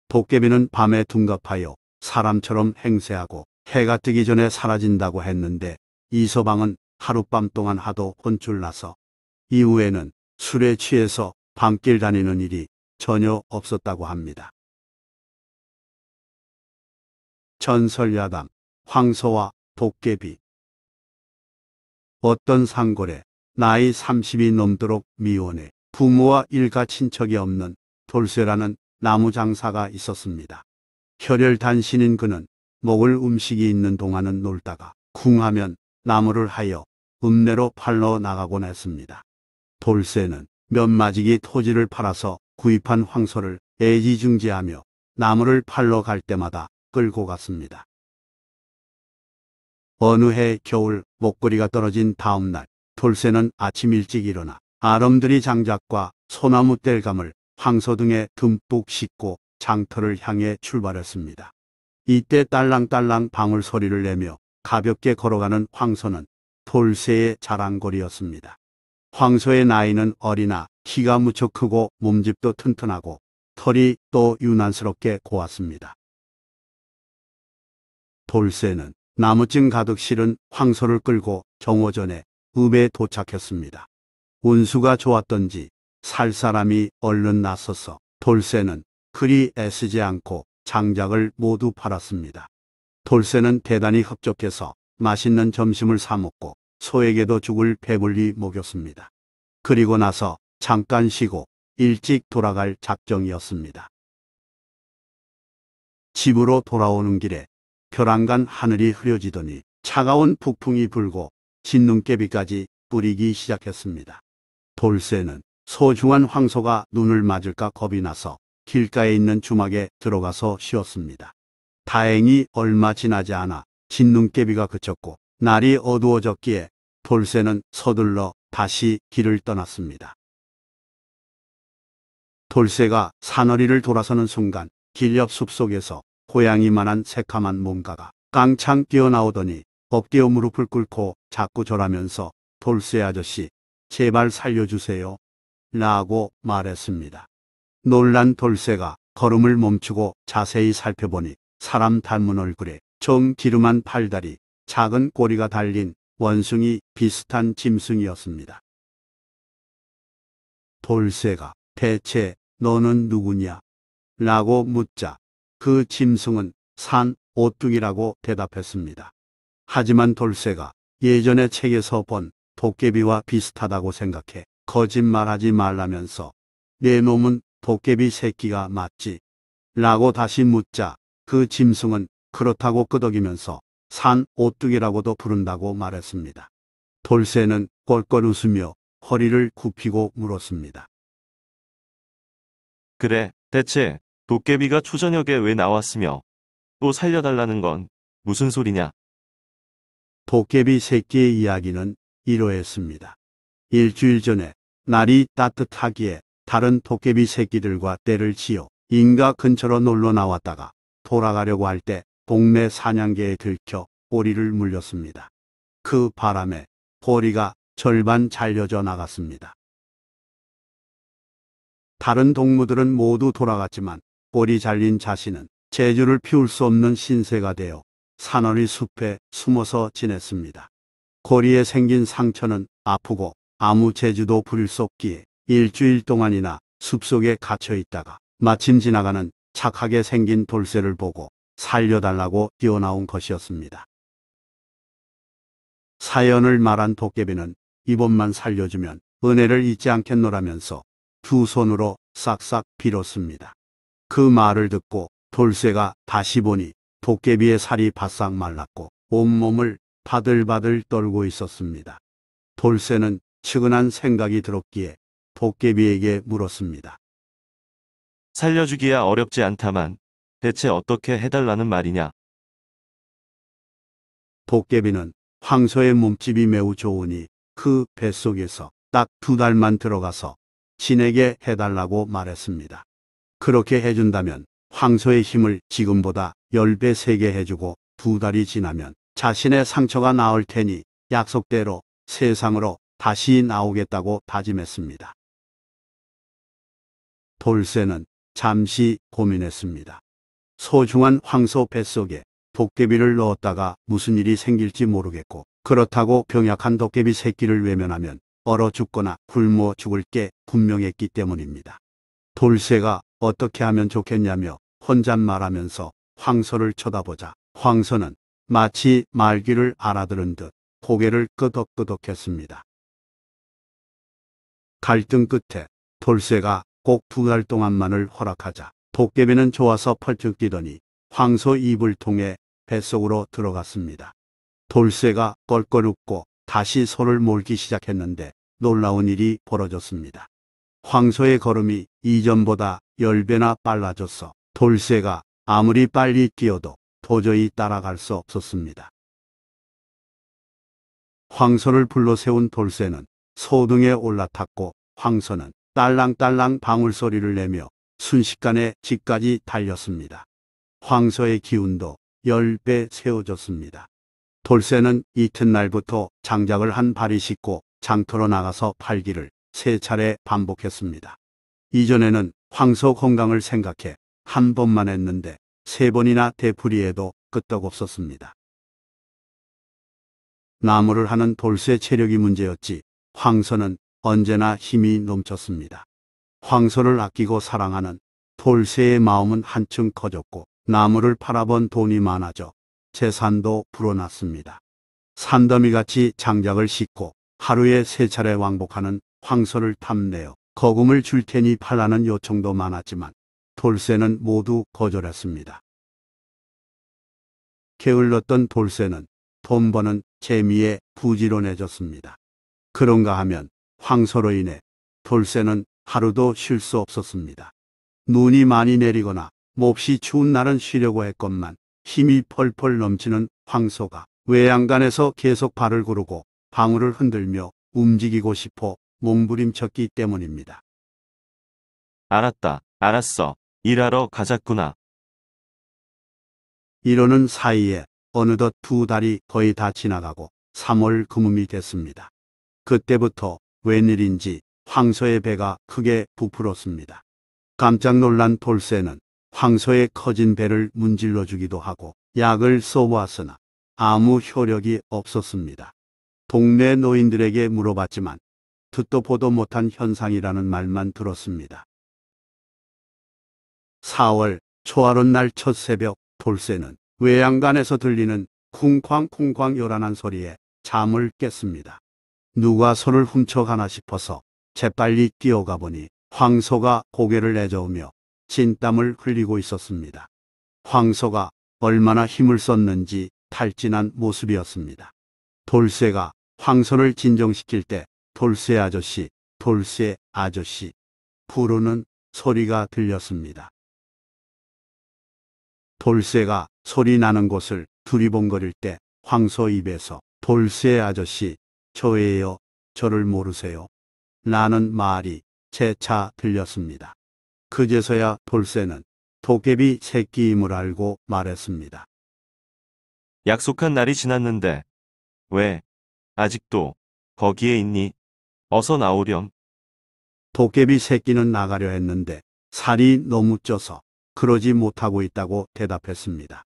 도깨비는 밤에 둔갑하여 사람처럼 행세하고 해가 뜨기 전에 사라진다고 했는데 이서방은 하룻밤 동안 하도 혼쭐나서 이후에는 술에 취해서 밤길 다니는 일이 전혀 없었다고 합니다. 전설야담, 황소와 도깨비 어떤 상골에 나이 30이 넘도록 미혼해 부모와 일가 친척이 없는 돌쇠라는 나무 장사가 있었습니다. 혈혈 단신인 그는 먹을 음식이 있는 동안은 놀다가 궁하면 나무를 하여 읍내로 팔러 나가곤 했습니다. 돌쇠는 몇 마지기 토지를 팔아서 구입한 황소를 애지중지하며 나무를 팔러 갈 때마다 끌고 갔습니다. 어느 해 겨울 목걸이가 떨어진 다음 날 돌쇠는 아침 일찍 일어나 아름드리 장작과 소나무 뗄감을 황소 등에 듬뿍 싣고 장터를 향해 출발했습니다. 이때 딸랑딸랑 방울 소리를 내며 가볍게 걸어가는 황소는 돌쇠의 자랑거리였습니다. 황소의 나이는 어리나 키가 무척 크고 몸집도 튼튼하고 털이 또 유난스럽게 고왔습니다. 돌쇠는 나무증 가득 실은 황소를 끌고 정오전에 읍에 도착했습니다. 운수가 좋았던지 살 사람이 얼른 나서서 돌쇠는 그리 애쓰지 않고 장작을 모두 팔았습니다. 돌쇠는 대단히 흡족해서 맛있는 점심을 사먹고 소에게도 죽을 배불리 먹였습니다. 그리고 나서 잠깐 쉬고 일찍 돌아갈 작정이었습니다. 집으로 돌아오는 길에 벼랑간 하늘이 흐려지더니 차가운 북풍이 불고 진눈깨비까지 뿌리기 시작했습니다. 돌쇠는 소중한 황소가 눈을 맞을까 겁이 나서 길가에 있는 주막에 들어가서 쉬었습니다. 다행히 얼마 지나지 않아 진눈깨비가 그쳤고 날이 어두워졌기에 돌쇠는 서둘러 다시 길을 떠났습니다. 돌쇠가 산허리를 돌아서는 순간 길 옆 숲속에서 고양이만한 새카만 뭔가가 깡창 뛰어나오더니 법개어 무릎을 꿇고 자꾸 절하면서 돌쇠 아저씨 제발 살려주세요 라고 말했습니다. 놀란 돌쇠가 걸음을 멈추고 자세히 살펴보니 사람 닮은 얼굴에 정 기름한 팔다리 작은 꼬리가 달린 원숭이 비슷한 짐승이었습니다. 돌쇠가 대체 너는 누구냐? 라고 묻자 그 짐승은 산오뚱이라고 대답했습니다. 하지만 돌쇠가 예전의 책에서 본 도깨비와 비슷하다고 생각해 거짓말하지 말라면서 내 놈은 도깨비 새끼가 맞지? 라고 다시 묻자 그 짐승은 그렇다고 끄덕이면서 산 오뚜기라고도 부른다고 말했습니다. 돌쇠는 껄껄 웃으며 허리를 굽히고 물었습니다. 그래, 대체 도깨비가 초저녁에 왜 나왔으며 또 살려달라는 건 무슨 소리냐? 도깨비 새끼의 이야기는 이러했습니다. 일주일 전에 날이 따뜻하기에 다른 도깨비 새끼들과 때를 지어 인가 근처로 놀러 나왔다가 돌아가려고 할 때 동네 사냥개에 들켜 꼬리를 물렸습니다. 그 바람에 꼬리가 절반 잘려져 나갔습니다. 다른 동무들은 모두 돌아갔지만 꼬리 잘린 자신은 재주를 피울 수 없는 신세가 되어 산원의 숲에 숨어서 지냈습니다. 고리에 생긴 상처는 아프고 아무 재주도 부릴 수 없기에 일주일 동안이나 숲속에 갇혀 있다가 마침 지나가는 착하게 생긴 돌쇠를 보고 살려달라고 뛰어나온 것이었습니다. 사연을 말한 도깨비는 이번만 살려주면 은혜를 잊지 않겠노라면서 두 손으로 싹싹 빌었습니다. 그 말을 듣고 돌쇠가 다시 보니 도깨비의 살이 바싹 말랐고 온몸을 바들바들 떨고 있었습니다. 돌쇠는 측은한 생각이 들었기에 도깨비에게 물었습니다. 살려주기야 어렵지 않다만 대체 어떻게 해달라는 말이냐? 도깨비는 황소의 몸집이 매우 좋으니 그 뱃속에서 딱 두 달만 들어가서 신에게 해달라고 말했습니다. 그렇게 해준다면 황소의 힘을 지금보다 열배 세게 해주고 두 달이 지나면 자신의 상처가 나을 테니 약속대로 세상으로 다시 나오겠다고 다짐했습니다. 돌쇠는 잠시 고민했습니다. 소중한 황소 뱃속에 도깨비를 넣었다가 무슨 일이 생길지 모르겠고 그렇다고 병약한 도깨비 새끼를 외면하면 얼어 죽거나 굶어 죽을 게 분명했기 때문입니다. 돌쇠가 어떻게 하면 좋겠냐며 혼잣말하면서 황소를 쳐다보자 황소는 마치 말귀를 알아들은 듯 고개를 끄덕끄덕했습니다. 갈등 끝에 돌쇠가 꼭 두 달 동안만을 허락하자 도깨비는 좋아서 펄쩍 뛰더니 황소 입을 통해 뱃속으로 들어갔습니다. 돌쇠가 껄껄 웃고 다시 소를 몰기 시작했는데 놀라운 일이 벌어졌습니다. 황소의 걸음이 이전보다 10배나 빨라졌어 돌쇠가 아무리 빨리 뛰어도 도저히 따라갈 수 없었습니다. 황소를 불러 세운 돌쇠는 소등에 올라탔고 황소는 딸랑딸랑 방울소리를 내며 순식간에 집까지 달렸습니다. 황소의 기운도 10배 세워졌습니다. 돌쇠는 이튿날부터 장작을 한 발이 씻고 장터로 나가서 팔기를 세 차례 반복했습니다. 이전에는 황소 건강을 생각해 한 번만 했는데 세 번이나 되풀이해도 끄떡없었습니다. 나무를 하는 돌쇠 체력이 문제였지 황선는 언제나 힘이 넘쳤습니다. 황소를 아끼고 사랑하는 돌쇠의 마음은 한층 커졌고 나무를 팔아본 돈이 많아져 재산도 불어났습니다. 산더미같이 장작을 싣고 하루에 세 차례 왕복하는 황소를 탐내어 거금을 줄 테니 팔라는 요청도 많았지만 돌쇠는 모두 거절했습니다. 게을렀던 돌쇠는 돈 버는 재미에 부지런해졌습니다. 그런가 하면 황소로 인해 돌쇠는 하루도 쉴 수 없었습니다. 눈이 많이 내리거나 몹시 추운 날은 쉬려고 했건만 힘이 펄펄 넘치는 황소가 외양간에서 계속 발을 구르고 방울을 흔들며 움직이고 싶어 몸부림쳤기 때문입니다. 알았다, 알았어. 일하러 가자꾸나. 이러는 사이에 어느덧 두 달이 거의 다 지나가고 3월 금음이 됐습니다. 그때부터 웬일인지 황소의 배가 크게 부풀었습니다. 깜짝 놀란 돌쇠는 황소의 커진 배를 문질러 주기도 하고 약을 써보았으나 아무 효력이 없었습니다. 동네 노인들에게 물어봤지만 듣도 보도 못한 현상이라는 말만 들었습니다. 4월 초하룻 날첫 새벽 돌쇠는 외양간에서 들리는 쿵쾅쿵쾅 요란한 소리에 잠을 깼습니다. 누가 손을 훔쳐가나 싶어서 재빨리 뛰어가 보니 황소가 고개를 내저으며 진땀을 흘리고 있었습니다. 황소가 얼마나 힘을 썼는지 탈진한 모습이었습니다. 돌쇠가 황소를 진정시킬 때 돌쇠 아저씨, 돌쇠 아저씨 부르는 소리가 들렸습니다. 돌쇠가 소리 나는 곳을 두리번거릴 때 황소 입에서 돌쇠 아저씨 저예요 저를 모르세요 라는 말이 재차 들렸습니다. 그제서야 돌쇠는 도깨비 새끼임을 알고 말했습니다. 약속한 날이 지났는데 왜 아직도 거기에 있니? 어서 나오렴. 도깨비 새끼는 나가려 했는데 살이 너무 쪄서 그러지 못하고 있다고 대답했습니다.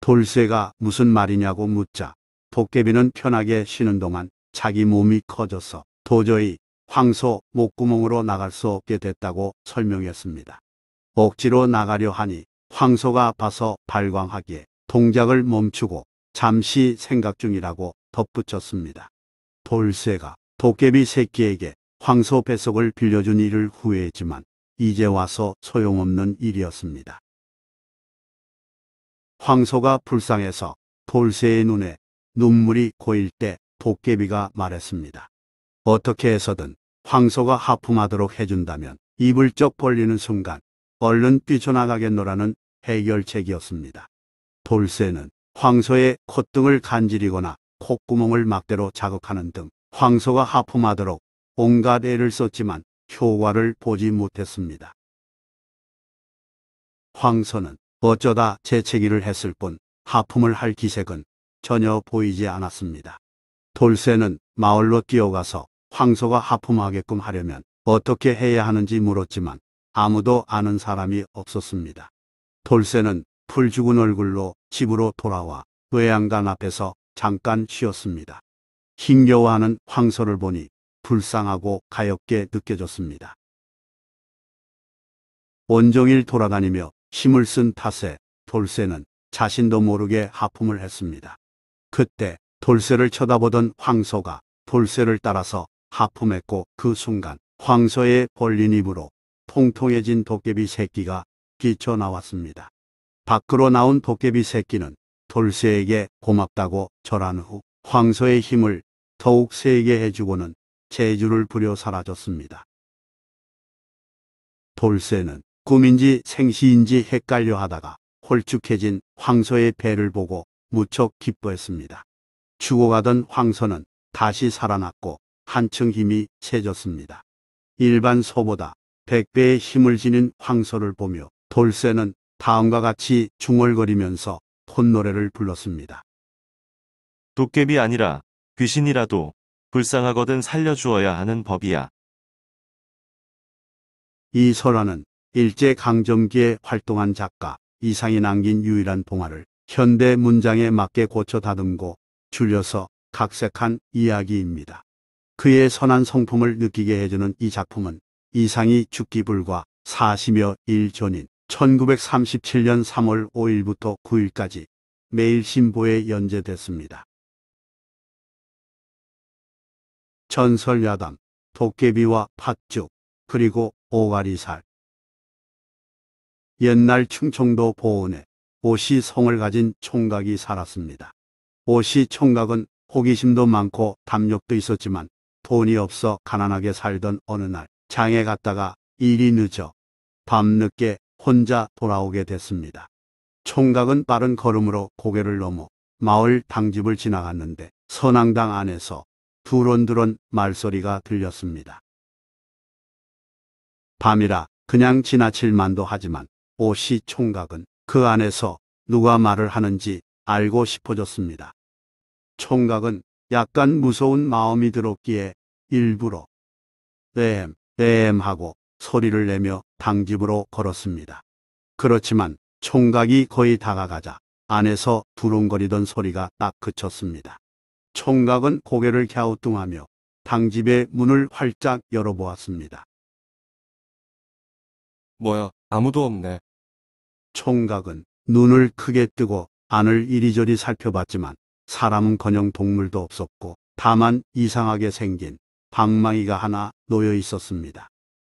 돌쇠가 무슨 말이냐고 묻자 도깨비는 편하게 쉬는 동안 자기 몸이 커져서 도저히 황소 목구멍으로 나갈 수 없게 됐다고 설명했습니다. 억지로 나가려 하니 황소가 아파서 발광하기에 동작을 멈추고 잠시 생각 중이라고 덧붙였습니다. 돌쇠가 도깨비 새끼에게 황소 뱃속을 빌려준 일을 후회했지만 이제 와서 소용없는 일이었습니다. 황소가 불쌍해서 돌쇠의 눈에 눈물이 고일 때 도깨비가 말했습니다. 어떻게 해서든 황소가 하품하도록 해준다면 입을 쩍 벌리는 순간 얼른 뛰쳐나가겠노라는 해결책이었습니다. 돌쇠는 황소의 콧등을 간지리거나 콧구멍을 막대로 자극하는 등 황소가 하품하도록 온갖 애를 썼지만 효과를 보지 못했습니다. 황선은 어쩌다 재채기를 했을 뿐 하품을 할 기색은 전혀 보이지 않았습니다. 돌쇠는 마을로 뛰어가서 황소가 하품하게끔 하려면 어떻게 해야 하는지 물었지만 아무도 아는 사람이 없었습니다. 돌쇠는 풀 죽은 얼굴로 집으로 돌아와 외양간 앞에서 잠깐 쉬었습니다. 힘겨워하는 황소를 보니 불쌍하고 가엽게 느껴졌습니다. 온종일 돌아다니며 힘을 쓴 탓에 돌쇠는 자신도 모르게 하품을 했습니다. 그때 돌쇠를 쳐다보던 황소가 돌쇠를 따라서 하품했고 그 순간 황소의 벌린 입으로 통통해진 도깨비 새끼가 끼쳐 나왔습니다. 밖으로 나온 도깨비 새끼는 돌쇠에게 고맙다고 절한 후 황소의 힘을 더욱 세게 해주고는 재주를 부려 사라졌습니다. 돌쇠는 꿈인지 생시인지 헷갈려 하다가 홀쭉해진 황소의 배를 보고 무척 기뻐했습니다. 죽어가던 황소는 다시 살아났고 한층 힘이 세졌습니다. 일반 소보다 100배의 힘을 지닌 황소를 보며 돌쇠는 다음과 같이 중얼거리면서 콧노래를 불렀습니다. 도깨비 아니라 귀신이라도 불쌍하거든 살려주어야 하는 법이야. 이 설화는 일제강점기에 활동한 작가 이상이 남긴 유일한 동화를 현대 문장에 맞게 고쳐 다듬고 줄여서 각색한 이야기입니다. 그의 선한 성품을 느끼게 해주는 이 작품은 이상이 죽기 불과 40여 일 전인 1937년 3월 5일부터 9일까지 매일신보에 연재됐습니다. 전설 야당, 도깨비와 팥죽, 그리고 오가리살. 옛날 충청도 보은에 오씨 성을 가진 총각이 살았습니다. 오씨 총각은 호기심도 많고 담력도 있었지만 돈이 없어 가난하게 살던 어느 날 장에 갔다가 일이 늦어 밤늦게 혼자 돌아오게 됐습니다. 총각은 빠른 걸음으로 고개를 넘어 마을 당집을 지나갔는데 선앙당 안에서 두런두런 말소리가 들렸습니다. 밤이라 그냥 지나칠 만도 하지만 오씨 총각은 그 안에서 누가 말을 하는지 알고 싶어졌습니다. 총각은 약간 무서운 마음이 들었기에 일부러 떼엠, 떼엠 하고 소리를 내며 당집으로 걸었습니다. 그렇지만 총각이 거의 다가가자 안에서 두렁거리던 소리가 딱 그쳤습니다. 총각은 고개를 갸우뚱하며 당집의 문을 활짝 열어보았습니다. 뭐야, 아무도 없네. 총각은 눈을 크게 뜨고 안을 이리저리 살펴봤지만 사람은커녕 동물도 없었고 다만 이상하게 생긴 방망이가 하나 놓여 있었습니다.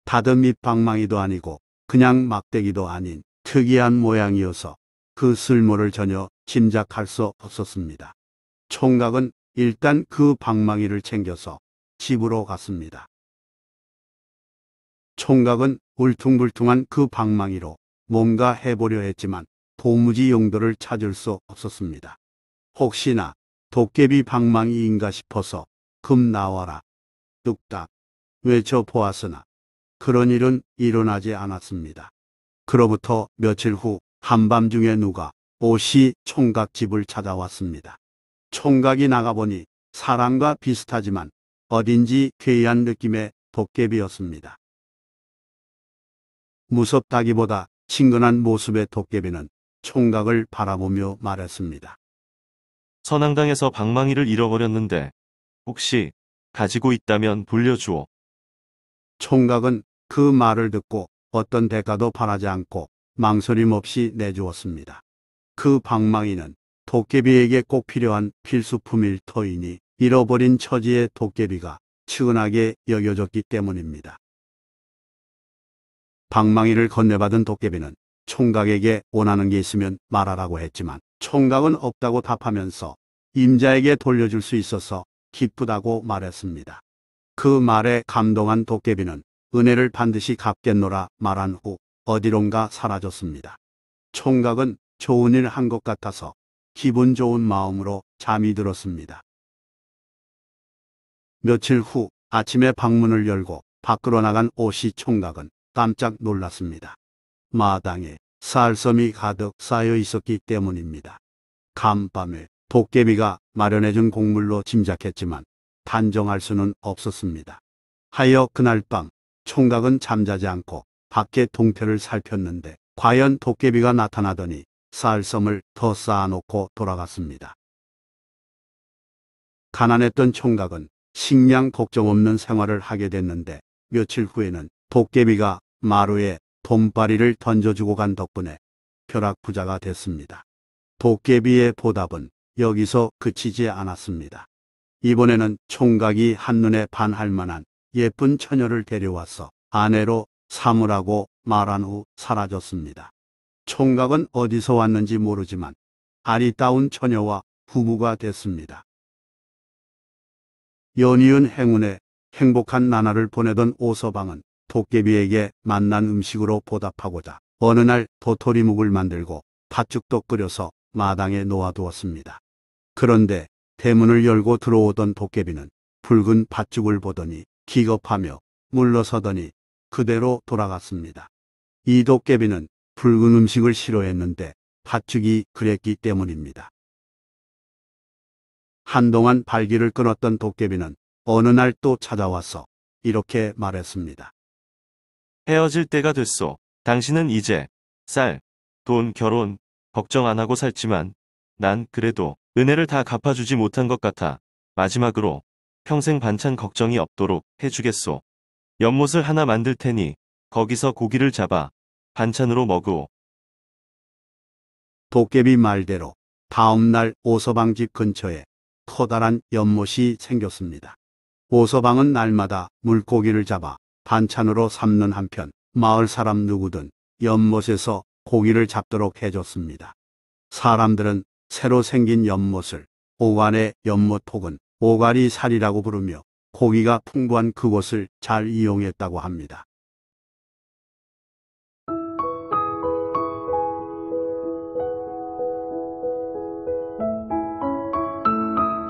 다듬이 방망이도 아니고 그냥 막대기도 아닌 특이한 모양이어서 그 쓸모를 전혀 짐작할 수 없었습니다. 총각은 일단 그 방망이를 챙겨서 집으로 갔습니다. 총각은 울퉁불퉁한 그 방망이로 뭔가 해보려 했지만 도무지 용도를 찾을 수 없었습니다. 혹시나 도깨비 방망이인가 싶어서 금 나와라 뚝딱 외쳐 보았으나 그런 일은 일어나지 않았습니다. 그로부터 며칠 후 한밤중에 누가 오씨 총각 집을 찾아왔습니다. 총각이 나가보니 사람과 비슷하지만 어딘지 괴이한 느낌의 도깨비였습니다. 무섭다기보다 친근한 모습의 도깨비는 총각을 바라보며 말했습니다. 선앙당에서 방망이를 잃어버렸는데 혹시 가지고 있다면 돌려주오. 총각은 그 말을 듣고 어떤 대가도 바라지 않고 망설임 없이 내주었습니다. 그 방망이는 도깨비에게 꼭 필요한 필수품일 터이니 잃어버린 처지의 도깨비가 측은하게 여겨졌기 때문입니다. 방망이를 건네받은 도깨비는 총각에게 원하는 게 있으면 말하라고 했지만 총각은 없다고 답하면서 임자에게 돌려줄 수 있어서 기쁘다고 말했습니다. 그 말에 감동한 도깨비는 은혜를 반드시 갚겠노라 말한 후 어디론가 사라졌습니다. 총각은 좋은 일 한 것 같아서 기분 좋은 마음으로 잠이 들었습니다. 며칠 후 아침에 방문을 열고 밖으로 나간 오씨 총각은 깜짝 놀랐습니다. 마당에 쌀섬이 가득 쌓여 있었기 때문입니다. 간밤에 도깨비가 마련해준 곡물로 짐작했지만 단정할 수는 없었습니다. 하여 그날 밤 총각은 잠자지 않고 밖에 동태를 살폈는데 과연 도깨비가 나타나더니 쌀섬을 더 쌓아놓고 돌아갔습니다. 가난했던 총각은 식량 걱정 없는 생활을 하게 됐는데 며칠 후에는 도깨비가 마루에 돈바리를 던져주고 간 덕분에 벼락부자가 됐습니다. 도깨비의 보답은 여기서 그치지 않았습니다. 이번에는 총각이 한눈에 반할 만한 예쁜 처녀를 데려와서 아내로 삼으라고 말한 후 사라졌습니다. 총각은 어디서 왔는지 모르지만 아리따운 처녀와 부부가 됐습니다. 연이은 행운에 행복한 나날을 보내던 오서방은 도깨비에게 만난 음식으로 보답하고자 어느 날 도토리묵을 만들고 팥죽도 끓여서 마당에 놓아두었습니다. 그런데 대문을 열고 들어오던 도깨비는 붉은 팥죽을 보더니 기겁하며 물러서더니 그대로 돌아갔습니다. 이 도깨비는 붉은 음식을 싫어했는데 팥죽이 그랬기 때문입니다. 한동안 발길을 끊었던 도깨비는 어느 날 또 찾아와서 이렇게 말했습니다. 헤어질 때가 됐소. 당신은 이제 쌀, 돈, 결혼 걱정 안 하고 살지만 난 그래도 은혜를 다 갚아주지 못한 것 같아. 마지막으로 평생 반찬 걱정이 없도록 해주겠소. 연못을 하나 만들 테니 거기서 고기를 잡아 반찬으로 먹고 도깨비 말대로 다음날 오서방 집 근처에 커다란 연못이 생겼습니다. 오서방은 날마다 물고기를 잡아 반찬으로 삶는 한편 마을 사람 누구든 연못에서 고기를 잡도록 해줬습니다. 사람들은 새로 생긴 연못을 오관의 연못 혹은 오가리 살이라고 부르며 고기가 풍부한 그곳을 잘 이용했다고 합니다.